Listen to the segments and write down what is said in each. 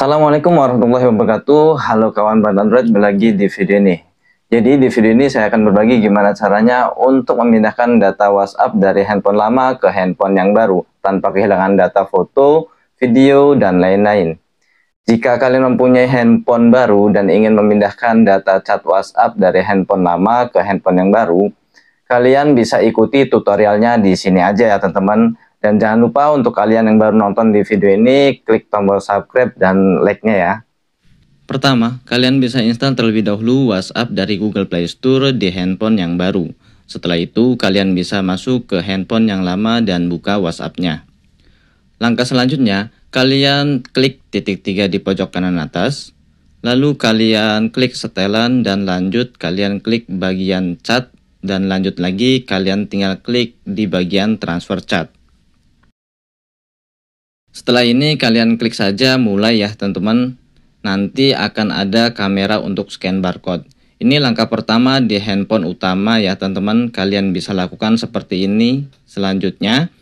Assalamualaikum warahmatullahi wabarakatuh. Halo kawan Brand Android, kembali lagi di video ini. Jadi di video ini saya akan berbagi gimana caranya untuk memindahkan data WhatsApp dari handphone lama ke handphone yang baru tanpa kehilangan data foto, video, dan lain-lain. Jika kalian mempunyai handphone baru dan ingin memindahkan data chat WhatsApp dari handphone lama ke handphone yang baru, kalian bisa ikuti tutorialnya di sini aja ya teman-teman dan jangan lupa untuk kalian yang baru nonton di video ini, klik tombol subscribe dan like-nya ya. Pertama, kalian bisa install terlebih dahulu WhatsApp dari Google Play Store di handphone yang baru. Setelah itu, kalian bisa masuk ke handphone yang lama dan buka WhatsApp-nya. Langkah selanjutnya, kalian klik titik tiga di pojok kanan atas, lalu kalian klik setelan dan lanjut, kalian klik bagian chat, dan lanjut lagi, kalian tinggal klik di bagian transfer chat. Setelah ini kalian klik saja mulai ya teman-teman. Nanti akan ada kamera untuk scan barcode. Ini langkah pertama di handphone utama ya teman-teman. Kalian bisa lakukan seperti ini. Selanjutnya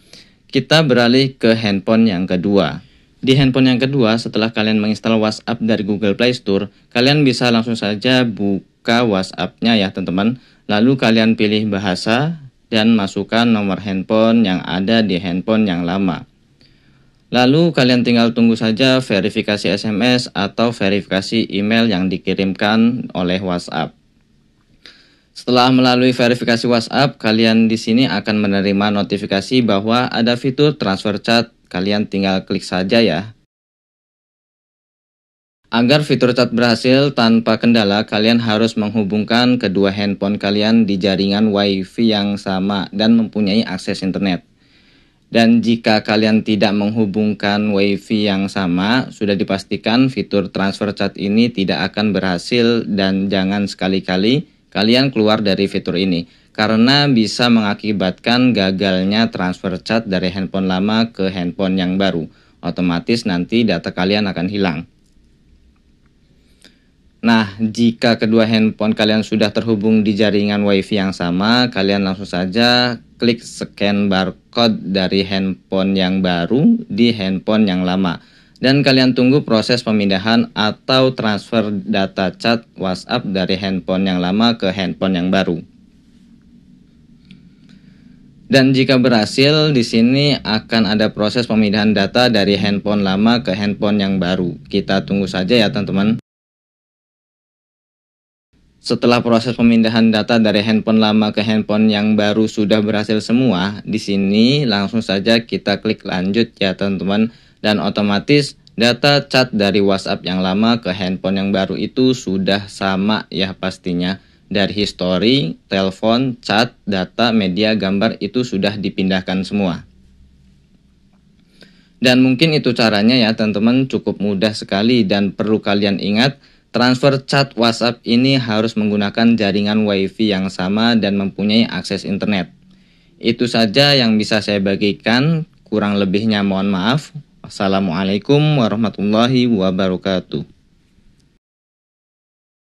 kita beralih ke handphone yang kedua. Di handphone yang kedua, setelah kalian menginstal WhatsApp dari Google Play Store, kalian bisa langsung saja buka WhatsApp-nya ya teman-teman. Lalu kalian pilih bahasa dan masukkan nomor handphone yang ada di handphone yang lama. Lalu kalian tinggal tunggu saja verifikasi SMS atau verifikasi email yang dikirimkan oleh WhatsApp. Setelah melalui verifikasi WhatsApp, kalian di sini akan menerima notifikasi bahwa ada fitur transfer chat. Kalian tinggal klik saja ya. Agar fitur chat berhasil tanpa kendala, kalian harus menghubungkan kedua handphone kalian di jaringan WiFi yang sama dan mempunyai akses internet. Dan jika kalian tidak menghubungkan WiFi yang sama, sudah dipastikan fitur transfer chat ini tidak akan berhasil dan jangan sekali-kali kalian keluar dari fitur ini karena bisa mengakibatkan gagalnya transfer chat dari handphone lama ke handphone yang baru. Otomatis nanti data kalian akan hilang. Nah, jika kedua handphone kalian sudah terhubung di jaringan WiFi yang sama, kalian langsung saja klik scan barcode dari handphone yang baru di handphone yang lama dan kalian tunggu proses pemindahan atau transfer data chat WhatsApp dari handphone yang lama ke handphone yang baru. Dan jika berhasil, di sini akan ada proses pemindahan data dari handphone lama ke handphone yang baru. Kita tunggu saja ya, teman-teman setelah proses pemindahan data dari handphone lama ke handphone yang baru sudah berhasil semua, di sini langsung saja kita klik lanjut ya teman-teman dan otomatis data chat dari WhatsApp yang lama ke handphone yang baru itu sudah sama ya pastinya. Dari history, telepon, chat, data, media, gambar itu sudah dipindahkan semua. Dan mungkin itu caranya ya teman-teman cukup mudah sekali dan perlu kalian ingat Transfer chat WhatsApp ini harus menggunakan jaringan WiFi yang sama dan mempunyai akses internet. Itu saja yang bisa saya bagikan. Kurang lebihnya mohon maaf. Assalamualaikum warahmatullahi wabarakatuh.